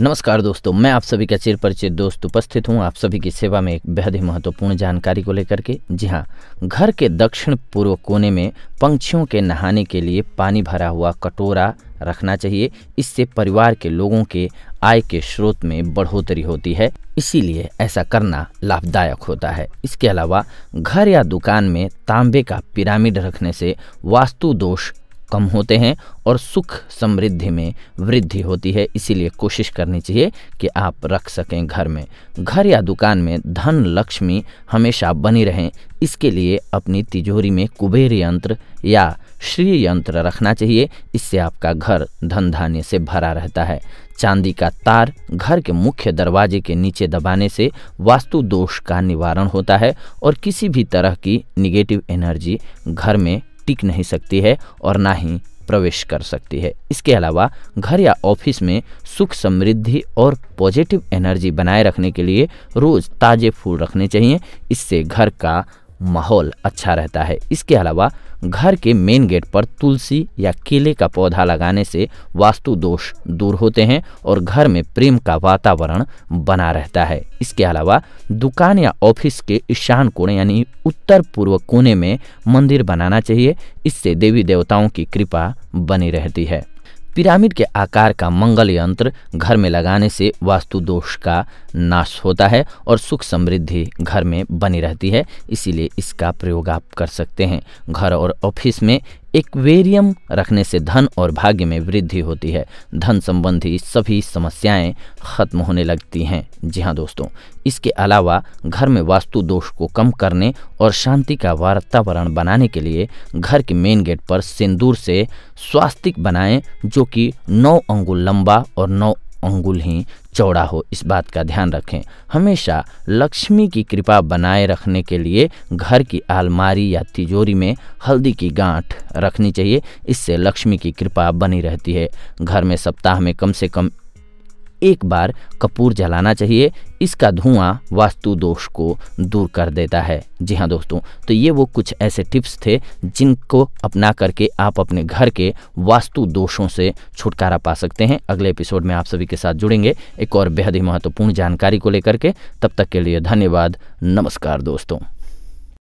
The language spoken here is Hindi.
नमस्कार दोस्तों मैं आप सभी का चिर परिचित दोस्त उपस्थित हूं आप सभी की सेवा में एक बेहद ही महत्वपूर्ण जानकारी को लेकर के जी हां घर के दक्षिण पूर्व कोने में पंक्षियों के नहाने के लिए पानी भरा हुआ कटोरा रखना चाहिए इससे परिवार के लोगों के आय के स्रोत में बढ़ोतरी होती है इसीलिए ऐसा करना लाभदायक होता है इसके अलावा घर या दुकान में तांबे का पिरामिड रखने से वास्तु दोष कम होते हैं और सुख समृद्धि में वृद्धि होती है इसीलिए कोशिश करनी चाहिए कि आप रख सकें घर में घर या दुकान में धन लक्ष्मी हमेशा बनी रहें इसके लिए अपनी तिजोरी में कुबेर यंत्र या श्री यंत्र रखना चाहिए इससे आपका घर धन धान्य से भरा रहता है चांदी का तार घर के मुख्य दरवाजे के नीचे दबाने से वास्तु दोष का निवारण होता है और किसी भी तरह की निगेटिव एनर्जी घर में टिक नहीं सकती है और ना ही प्रवेश कर सकती है इसके अलावा घर या ऑफिस में सुख समृद्धि और पॉजिटिव एनर्जी बनाए रखने के लिए रोज़ ताज़े फूल रखने चाहिए इससे घर का माहौल अच्छा रहता है इसके अलावा घर के मेन गेट पर तुलसी या केले का पौधा लगाने से वास्तु दोष दूर होते हैं और घर में प्रेम का वातावरण बना रहता है इसके अलावा दुकान या ऑफिस के ईशान कोने यानी उत्तर पूर्व कोने में मंदिर बनाना चाहिए इससे देवी देवताओं की कृपा बनी रहती है पिरामिड के आकार का मंगल यंत्र घर में लगाने से वास्तु दोष का नाश होता है और सुख समृद्धि घर में बनी रहती है इसीलिए इसका प्रयोग आप कर सकते हैं घर और ऑफिस में एक्वेरियम रखने से धन और भाग्य में वृद्धि होती है धन संबंधी सभी समस्याएं खत्म होने लगती हैं जी हाँ दोस्तों इसके अलावा घर में वास्तु दोष को कम करने और शांति का वातावरण बनाने के लिए घर के मेन गेट पर सिंदूर से स्वास्तिक बनाएं जो कि नौ अंगुल लंबा और नौ अंगुल ही चौड़ा हो इस बात का ध्यान रखें हमेशा लक्ष्मी की कृपा बनाए रखने के लिए घर की आलमारी या तिजोरी में हल्दी की गांठ रखनी चाहिए इससे लक्ष्मी की कृपा बनी रहती है घर में सप्ताह में कम से कम एक बार कपूर जलाना चाहिए इसका धुआं वास्तु दोष को दूर कर देता है जी हाँ दोस्तों तो ये वो कुछ ऐसे टिप्स थे जिनको अपना करके आप अपने घर के वास्तु दोषों से छुटकारा पा सकते हैं अगले एपिसोड में आप सभी के साथ जुड़ेंगे एक और बेहद ही महत्वपूर्ण जानकारी को लेकर के तब तक के लिए धन्यवाद नमस्कार दोस्तों